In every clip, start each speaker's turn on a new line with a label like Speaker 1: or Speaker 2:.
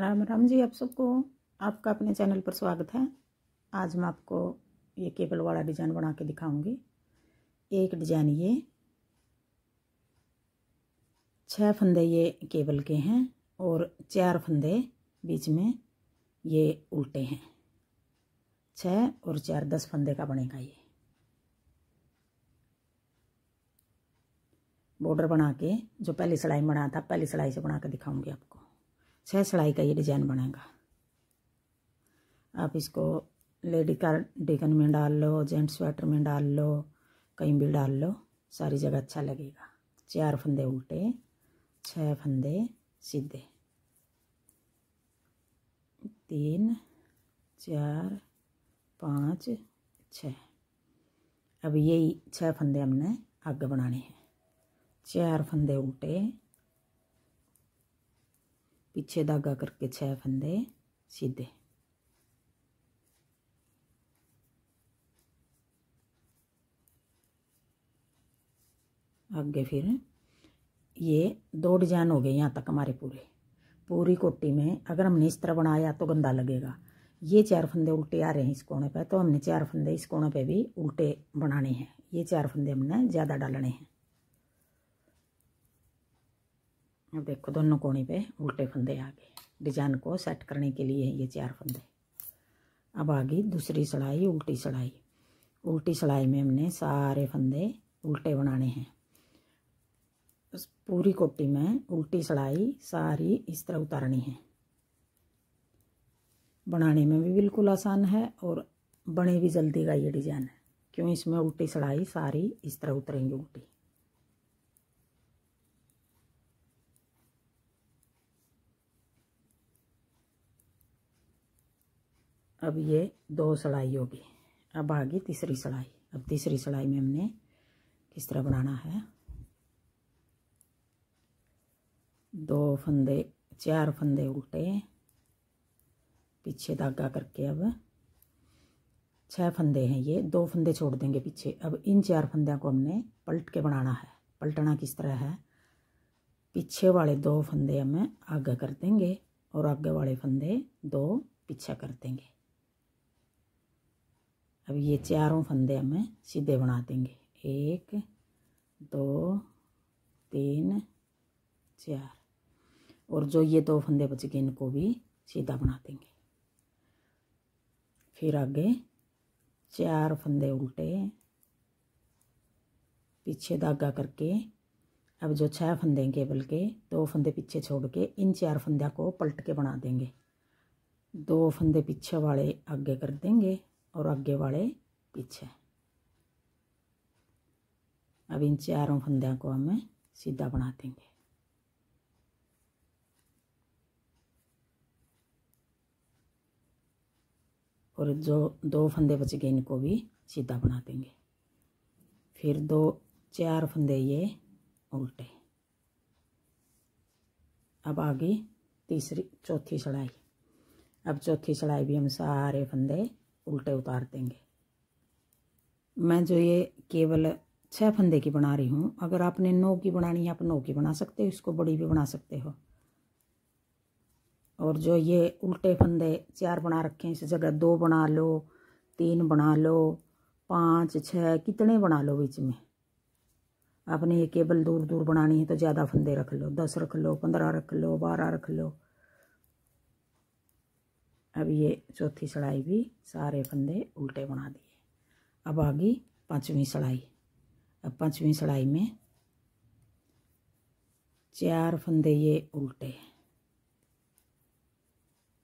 Speaker 1: राम राम जी आप सबको आपका अपने चैनल पर स्वागत है आज मैं आपको ये केबल वाला डिज़ाइन बना के दिखाऊंगी एक डिज़ाइन ये छह फंदे ये केबल के हैं और चार फंदे बीच में ये उल्टे हैं छः और चार दस फंदे का बनेगा ये बॉर्डर बना के जो पहली सिलाई बना था पहली सिलाई से बना के दिखाऊंगी आपको छः सिलाई का ये डिज़ाइन बनेगा आप इसको लेडी डिगन में डाल लो जेंट स्वेटर में डाल लो कहीं भी डाल लो सारी जगह अच्छा लगेगा चार फंदे उल्टे छः फंदे सीधे तीन चार पाँच छ अब यही छह फंदे हमने आगे बनाने हैं चार फंदे उल्टे पीछे धागा करके छह फंदे सीधे आगे फिर ये दो डिजाइन हो गए यहाँ तक हमारे पूरे पूरी कोटी में अगर हमने इस तरह बनाया तो गंदा लगेगा ये चार फंदे उल्टे आ रहे हैं इस कोने पे तो हमने चार फंदे इस कोने पे भी उल्टे बनाने हैं ये चार फंदे हमने ज़्यादा डालने हैं अब देखो दोनों कोने पे उल्टे फंदे आ गए डिजाइन को सेट करने के लिए ये चार फंदे अब आ गई दूसरी सड़ाई उल्टी सड़ाई उल्टी सड़ाई में हमने सारे फंदे उल्टे बनाने हैं पूरी कोटी में उल्टी सड़ाई सारी इस तरह उतारनी है बनाने में भी बिल्कुल आसान है और बने भी जल्दी का ये डिज़ाइन है क्यों इसमें उल्टी सड़ाई सारी इस तरह उतरेंगी उल्टी अब ये दो सड़ाई होगी अब आ गई तीसरी सड़ाई अब तीसरी सड़ाई में हमने किस तरह बनाना है दो फंदे चार फंदे उल्टे पीछे धागा करके अब छह फंदे हैं ये दो फंदे छोड़ देंगे पीछे अब इन चार फंदों को हमने पलट के बनाना है पलटना किस तरह है पीछे वाले दो फंदे हमें आगे कर देंगे और आगे वाले फंदे दो पीछे कर देंगे अब ये चारों फंदे हमें सीधे बना देंगे एक दो तीन चार और जो ये दो फंदे बच गए इनको भी सीधा बना देंगे फिर आगे चार फंदे उल्टे पीछे धागा करके अब जो छह फंदे हैं केबल के दो फंदे पीछे छोड़ के इन चार फंदे को पलट के बना देंगे दो फंदे पीछे वाले आगे कर देंगे और आगे वाले पीछे अब इन चारों फंदे को हमें सीधा बना देंगे और जो दो फंदे बच गए इनको भी सीधा बना देंगे फिर दो चार फंदे ये उल्टे अब आ गई तीसरी चौथी सड़ाई अब चौथी सड़ाई भी हम सारे फंदे उल्टे उतार देंगे मैं जो ये केवल छः फंदे की बना रही हूँ अगर आपने नौ की बनानी है आप नौ की बना सकते हो इसको बड़ी भी बना सकते हो और जो ये उल्टे फंदे चार बना रखे हैं इस जगह दो बना लो तीन बना लो पाँच छः कितने बना लो बीच में आपने ये केबल दूर दूर बनानी है तो ज़्यादा फंदे रख लो दस रख लो पंद्रह रख लो बारह रख लो अब ये चौथी सड़ाई भी सारे फंदे उल्टे बना दिए अब आ गई पाँचवीं सड़ाई अब पाँचवीं सड़ाई में चार फंदे ये उल्टे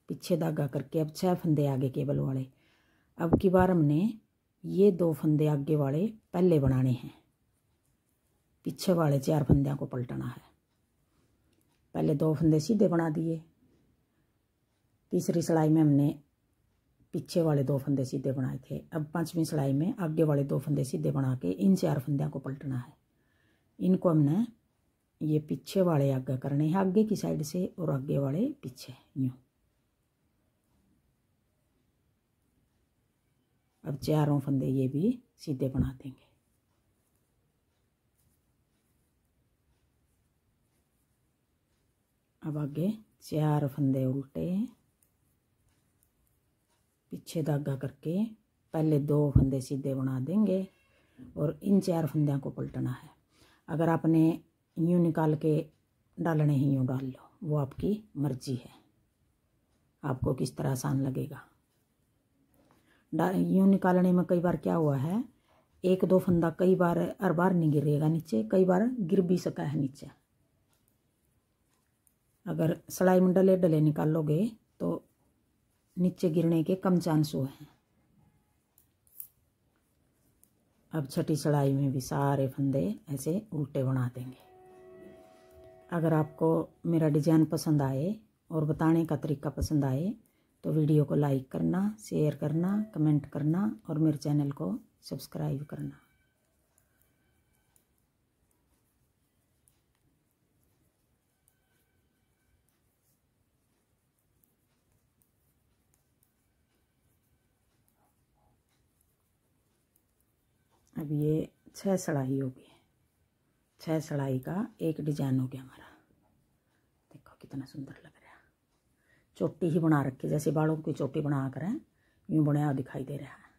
Speaker 1: पीछे धागा करके अब छह फंदे आगे केबल वाले अब की बार हमने ये दो फंदे आगे वाले पहले बनाने हैं पीछे वाले चार फंदे को पलटना है पहले दो फंदे सीधे बना दिए तीसरी सिलाई में हमने पीछे वाले दो फंदे सीधे बनाए थे अब पांचवी सिलाई में आगे वाले दो फंदे सीधे बना के इन चार फंदों को पलटना है इनको हमने ये पीछे वाले आगे करने हैं आगे की साइड से और आगे वाले पीछे यूँ अब चारों फंदे ये भी सीधे बना देंगे अब आगे चार फंदे उल्टे हैं पीछे धागा करके पहले दो फंदे सीधे बना देंगे और इन चार फंदों को पलटना है अगर आपने यूँ निकाल के डालने ही यूँ डाल लो वो आपकी मर्जी है आपको किस तरह आसान लगेगा यूँ निकालने में कई बार क्या हुआ है एक दो फंदा कई बार हर बार नहीं गिरेगा नीचे कई बार गिर भी सका है नीचे अगर सलाई में डले डले निकालोगे नीचे गिरने के कम चांस हुए हैं अब छठी चढ़ाई में भी सारे फंदे ऐसे उल्टे बना देंगे अगर आपको मेरा डिज़ाइन पसंद आए और बताने का तरीका पसंद आए तो वीडियो को लाइक करना शेयर करना कमेंट करना और मेरे चैनल को सब्सक्राइब करना अब ये छः सड़ाई होगी छह सड़ाई का एक डिजाइन हो गया हमारा देखो कितना सुंदर लग रहा है चोटी ही बना रखी जैसे बालों की चोटी बना कर यूं बने बनाया दिखाई दे रहा है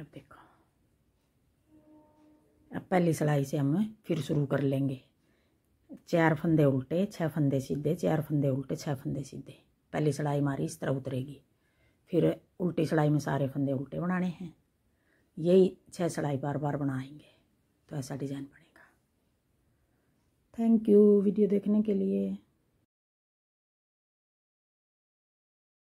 Speaker 1: अब देखो अब पहली सिलाई से हम फिर शुरू कर लेंगे चार फंदे उल्टे छः फंदे सीधे चार फंदे उल्टे छः फंदे सीधे पहली सिलाई हमारी इस तरह उतरेगी फिर उल्टी सिलाई में सारे फंदे उल्टे बनाने हैं यही छः सिलाई बार बार बनाएंगे तो ऐसा डिज़ाइन बनेगा थैंक यू वीडियो देखने के लिए